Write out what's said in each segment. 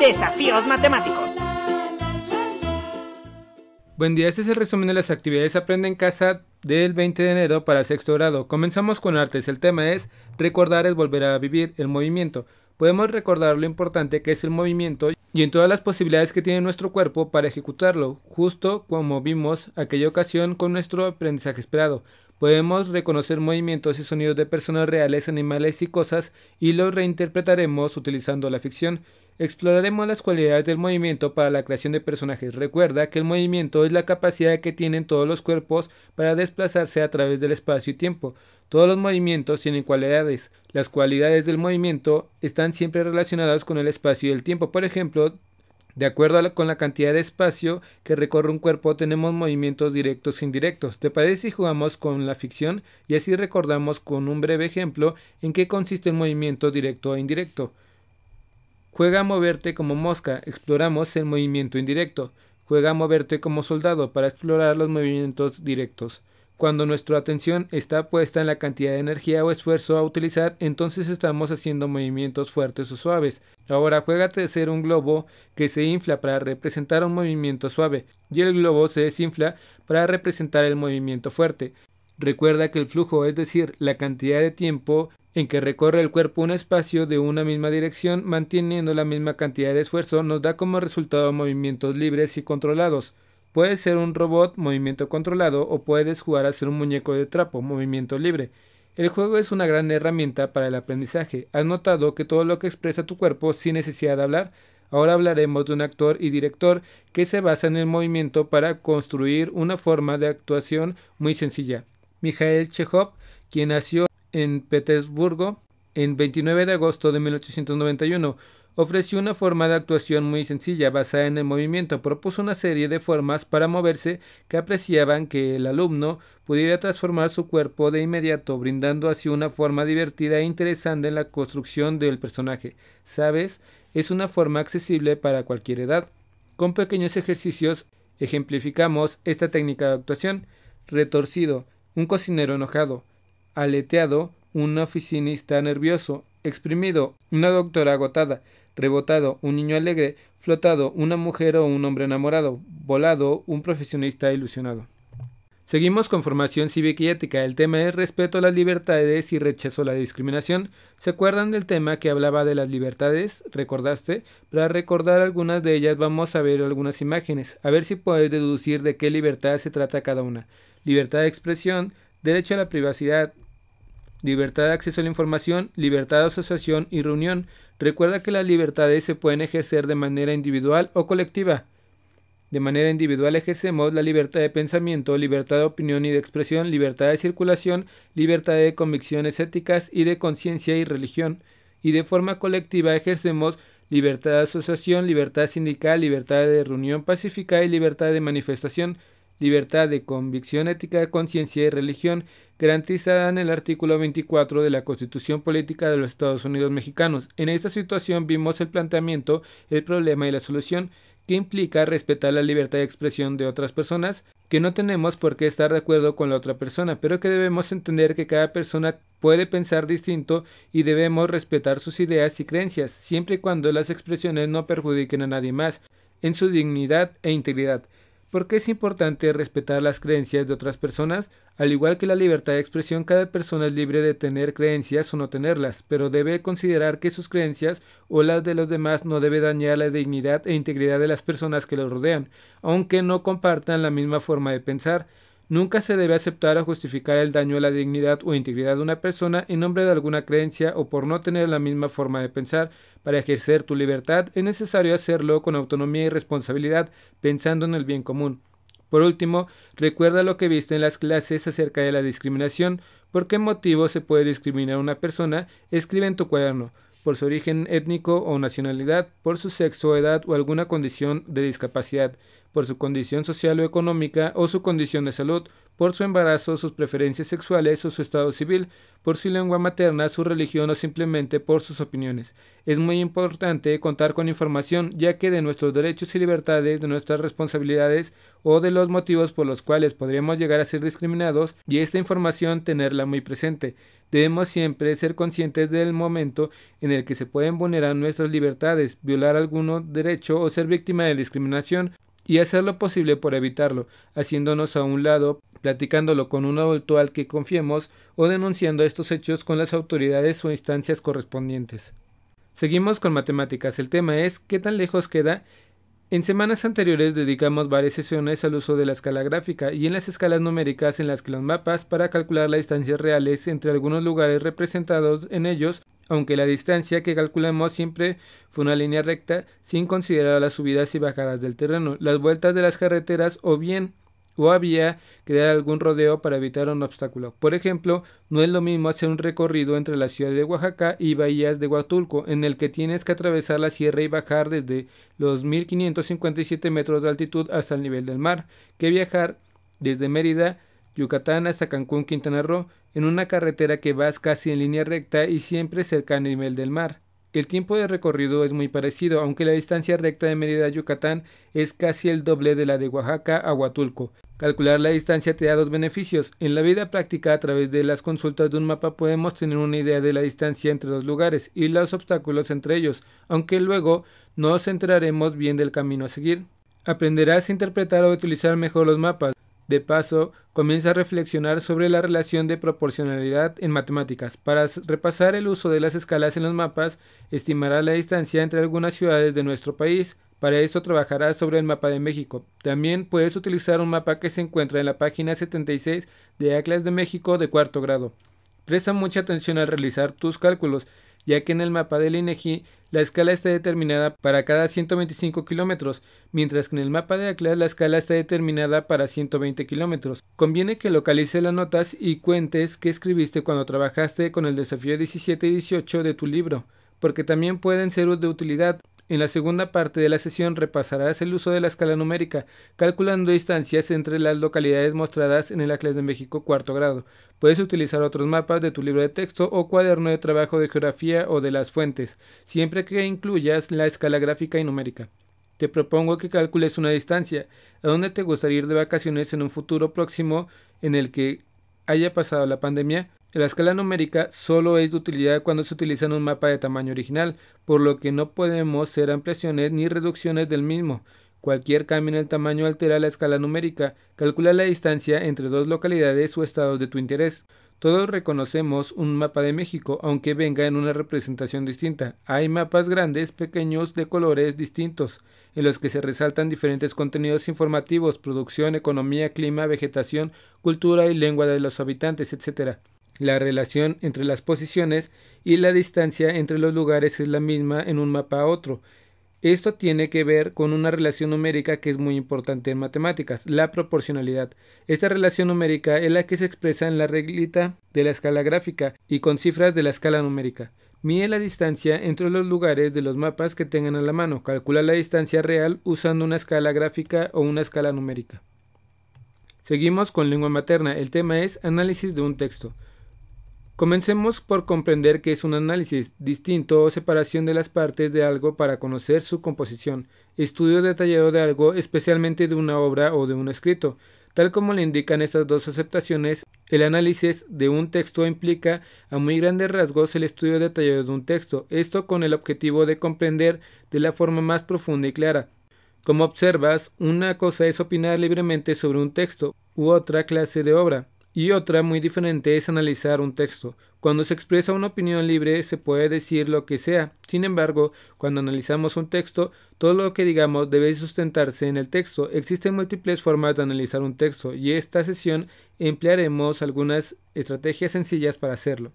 Desafíos matemáticos. Buen día, este es el resumen de las actividades Aprende en casa del 20 de enero para sexto grado. Comenzamos con artes. El tema es recordar es volver a vivir el movimiento. Podemos recordar lo importante que es el movimiento y en todas las posibilidades que tiene nuestro cuerpo para ejecutarlo, justo como vimos aquella ocasión con nuestro aprendizaje esperado. Podemos reconocer movimientos y sonidos de personas reales, animales y cosas y los reinterpretaremos utilizando la ficción. Exploraremos las cualidades del movimiento para la creación de personajes. Recuerda que el movimiento es la capacidad que tienen todos los cuerpos para desplazarse a través del espacio y tiempo. Todos los movimientos tienen cualidades. Las cualidades del movimiento están siempre relacionadas con el espacio y el tiempo. Por ejemplo, de acuerdo con la cantidad de espacio que recorre un cuerpo, tenemos movimientos directos e indirectos. ¿Te parece si jugamos con la ficción y así recordamos con un breve ejemplo en qué consiste el movimiento directo e indirecto? Juega a moverte como mosca, exploramos el movimiento indirecto. Juega a moverte como soldado para explorar los movimientos directos. Cuando nuestra atención está puesta en la cantidad de energía o esfuerzo a utilizar, entonces estamos haciendo movimientos fuertes o suaves. Ahora juégate de ser un globo que se infla para representar un movimiento suave y el globo se desinfla para representar el movimiento fuerte. Recuerda que el flujo, es decir, la cantidad de tiempo en que recorre el cuerpo un espacio de una misma dirección manteniendo la misma cantidad de esfuerzo, nos da como resultado movimientos libres y controlados. Puede ser un robot, movimiento controlado, o puedes jugar a ser un muñeco de trapo, movimiento libre. El juego es una gran herramienta para el aprendizaje. ¿Has notado que todo lo que expresa tu cuerpo sin necesidad de hablar? Ahora hablaremos de un actor y director que se basa en el movimiento para construir una forma de actuación muy sencilla. Mikhail Chekhov, quien nació en Petersburgo en 29 de agosto de 1891. Ofreció una forma de actuación muy sencilla basada en el movimiento. Propuso una serie de formas para moverse que apreciaban que el alumno pudiera transformar su cuerpo de inmediato, brindando así una forma divertida e interesante en la construcción del personaje. ¿Sabes? Es una forma accesible para cualquier edad. Con pequeños ejercicios ejemplificamos esta técnica de actuación. Retorcido, un cocinero enojado, aleteado, un oficinista nervioso, exprimido, una doctora agotada, rebotado, un niño alegre, flotado, una mujer o un hombre enamorado, volado, un profesionista ilusionado. Seguimos con formación cívica y ética. El tema es respeto a las libertades y rechazo a la discriminación. ¿Se acuerdan del tema que hablaba de las libertades? ¿Recordaste? Para recordar algunas de ellas vamos a ver algunas imágenes, a ver si puedes deducir de qué libertad se trata cada una. Libertad de expresión, derecho a la privacidad, libertad de acceso a la información, libertad de asociación y reunión. Recuerda que las libertades se pueden ejercer de manera individual o colectiva. De manera individual ejercemos la libertad de pensamiento, libertad de opinión y de expresión, libertad de circulación, libertad de convicciones éticas y de conciencia y religión. Y de forma colectiva ejercemos libertad de asociación, libertad sindical, libertad de reunión pacífica y libertad de manifestación libertad de convicción ética, conciencia y religión, garantizada en el artículo 24 de la Constitución Política de los Estados Unidos Mexicanos. En esta situación vimos el planteamiento, el problema y la solución, que implica respetar la libertad de expresión de otras personas, que no tenemos por qué estar de acuerdo con la otra persona, pero que debemos entender que cada persona puede pensar distinto y debemos respetar sus ideas y creencias, siempre y cuando las expresiones no perjudiquen a nadie más, en su dignidad e integridad qué es importante respetar las creencias de otras personas, al igual que la libertad de expresión, cada persona es libre de tener creencias o no tenerlas, pero debe considerar que sus creencias o las de los demás no debe dañar la dignidad e integridad de las personas que los rodean, aunque no compartan la misma forma de pensar. Nunca se debe aceptar o justificar el daño a la dignidad o integridad de una persona en nombre de alguna creencia o por no tener la misma forma de pensar. Para ejercer tu libertad es necesario hacerlo con autonomía y responsabilidad, pensando en el bien común. Por último, recuerda lo que viste en las clases acerca de la discriminación. ¿Por qué motivo se puede discriminar a una persona? Escribe en tu cuaderno por su origen étnico o nacionalidad, por su sexo, edad o alguna condición de discapacidad por su condición social o económica o su condición de salud, por su embarazo, sus preferencias sexuales o su estado civil, por su lengua materna, su religión o simplemente por sus opiniones. Es muy importante contar con información ya que de nuestros derechos y libertades, de nuestras responsabilidades o de los motivos por los cuales podríamos llegar a ser discriminados y esta información tenerla muy presente. Debemos siempre ser conscientes del momento en el que se pueden vulnerar nuestras libertades, violar alguno derecho o ser víctima de discriminación y hacer lo posible por evitarlo, haciéndonos a un lado, platicándolo con un adulto al que confiemos o denunciando estos hechos con las autoridades o instancias correspondientes. Seguimos con matemáticas. El tema es ¿qué tan lejos queda? En semanas anteriores dedicamos varias sesiones al uso de la escala gráfica y en las escalas numéricas en las que los mapas para calcular las distancias reales entre algunos lugares representados en ellos aunque la distancia que calculamos siempre fue una línea recta sin considerar las subidas y bajadas del terreno, las vueltas de las carreteras o bien o había que dar algún rodeo para evitar un obstáculo. Por ejemplo, no es lo mismo hacer un recorrido entre la ciudad de Oaxaca y bahías de Huatulco, en el que tienes que atravesar la sierra y bajar desde los 1557 metros de altitud hasta el nivel del mar, que viajar desde Mérida, Yucatán hasta Cancún, Quintana Roo, en una carretera que vas casi en línea recta y siempre cerca a nivel del mar. El tiempo de recorrido es muy parecido, aunque la distancia recta de Mérida a Yucatán es casi el doble de la de Oaxaca a Huatulco. Calcular la distancia te da dos beneficios. En la vida práctica, a través de las consultas de un mapa podemos tener una idea de la distancia entre los lugares y los obstáculos entre ellos, aunque luego no nos centraremos bien del camino a seguir. Aprenderás a interpretar o utilizar mejor los mapas. De paso, comienza a reflexionar sobre la relación de proporcionalidad en matemáticas. Para repasar el uso de las escalas en los mapas, estimará la distancia entre algunas ciudades de nuestro país. Para esto trabajarás sobre el mapa de México. También puedes utilizar un mapa que se encuentra en la página 76 de Atlas de México de cuarto grado. Presta mucha atención al realizar tus cálculos, ya que en el mapa del INEGI la escala está determinada para cada 125 kilómetros, mientras que en el mapa de acla la escala está determinada para 120 kilómetros. Conviene que localices las notas y cuentes que escribiste cuando trabajaste con el desafío 17 y 18 de tu libro, porque también pueden ser de utilidad en la segunda parte de la sesión repasarás el uso de la escala numérica, calculando distancias entre las localidades mostradas en el Atlas de México cuarto grado. Puedes utilizar otros mapas de tu libro de texto o cuaderno de trabajo de geografía o de las fuentes, siempre que incluyas la escala gráfica y numérica. Te propongo que calcules una distancia, a dónde te gustaría ir de vacaciones en un futuro próximo en el que haya pasado la pandemia la escala numérica solo es de utilidad cuando se utiliza en un mapa de tamaño original, por lo que no podemos hacer ampliaciones ni reducciones del mismo. Cualquier cambio en el tamaño altera la escala numérica, calcula la distancia entre dos localidades o estados de tu interés. Todos reconocemos un mapa de México, aunque venga en una representación distinta. Hay mapas grandes, pequeños, de colores distintos, en los que se resaltan diferentes contenidos informativos, producción, economía, clima, vegetación, cultura y lengua de los habitantes, etc. La relación entre las posiciones y la distancia entre los lugares es la misma en un mapa a otro. Esto tiene que ver con una relación numérica que es muy importante en matemáticas, la proporcionalidad. Esta relación numérica es la que se expresa en la reglita de la escala gráfica y con cifras de la escala numérica. Mide la distancia entre los lugares de los mapas que tengan a la mano. Calcula la distancia real usando una escala gráfica o una escala numérica. Seguimos con lengua materna. El tema es análisis de un texto. Comencemos por comprender qué es un análisis distinto o separación de las partes de algo para conocer su composición, estudio detallado de algo, especialmente de una obra o de un escrito. Tal como le indican estas dos aceptaciones, el análisis de un texto implica a muy grandes rasgos el estudio detallado de un texto, esto con el objetivo de comprender de la forma más profunda y clara. Como observas, una cosa es opinar libremente sobre un texto u otra clase de obra, y otra muy diferente es analizar un texto. Cuando se expresa una opinión libre se puede decir lo que sea. Sin embargo, cuando analizamos un texto, todo lo que digamos debe sustentarse en el texto. Existen múltiples formas de analizar un texto y en esta sesión emplearemos algunas estrategias sencillas para hacerlo.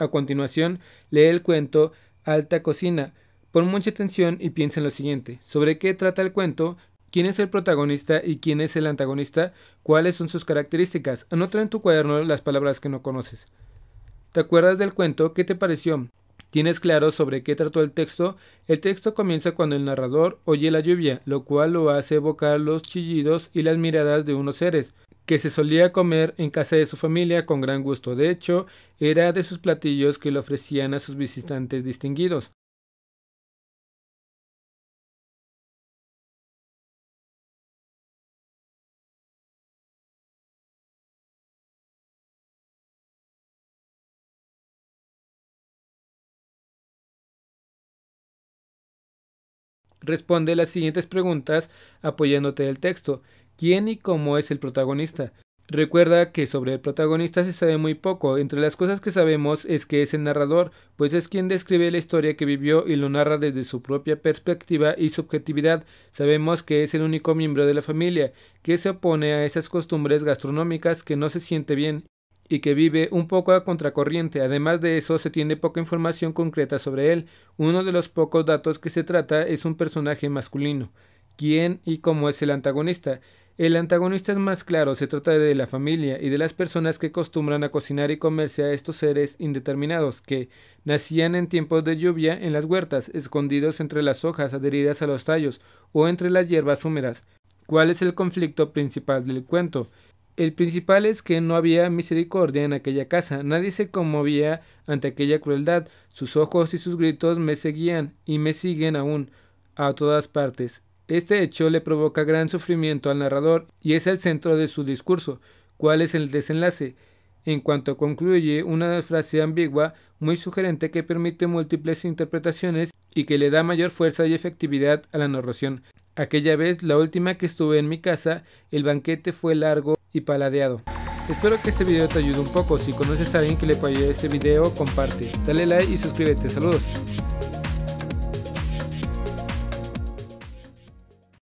A continuación, lee el cuento Alta Cocina. Pon mucha atención y piensa en lo siguiente. ¿Sobre qué trata el cuento? quién es el protagonista y quién es el antagonista, cuáles son sus características. Anota en tu cuaderno las palabras que no conoces. ¿Te acuerdas del cuento? ¿Qué te pareció? ¿Tienes claro sobre qué trató el texto? El texto comienza cuando el narrador oye la lluvia, lo cual lo hace evocar los chillidos y las miradas de unos seres, que se solía comer en casa de su familia con gran gusto. De hecho, era de sus platillos que le ofrecían a sus visitantes distinguidos. Responde las siguientes preguntas apoyándote el texto. ¿Quién y cómo es el protagonista? Recuerda que sobre el protagonista se sabe muy poco. Entre las cosas que sabemos es que es el narrador, pues es quien describe la historia que vivió y lo narra desde su propia perspectiva y subjetividad. Sabemos que es el único miembro de la familia, que se opone a esas costumbres gastronómicas que no se siente bien y que vive un poco a contracorriente. Además de eso, se tiene poca información concreta sobre él. Uno de los pocos datos que se trata es un personaje masculino. ¿Quién y cómo es el antagonista? El antagonista es más claro, se trata de la familia y de las personas que acostumbran a cocinar y comerse a estos seres indeterminados que nacían en tiempos de lluvia en las huertas, escondidos entre las hojas adheridas a los tallos o entre las hierbas húmedas. ¿Cuál es el conflicto principal del cuento? El principal es que no había misericordia en aquella casa, nadie se conmovía ante aquella crueldad, sus ojos y sus gritos me seguían y me siguen aún a todas partes. Este hecho le provoca gran sufrimiento al narrador y es el centro de su discurso. ¿Cuál es el desenlace? En cuanto concluye una frase ambigua, muy sugerente que permite múltiples interpretaciones y que le da mayor fuerza y efectividad a la narración. Aquella vez, la última que estuve en mi casa, el banquete fue largo y paladeado. Espero que este video te ayude un poco, si conoces a alguien que le pueda ayudar este video, comparte, dale like y suscríbete, saludos.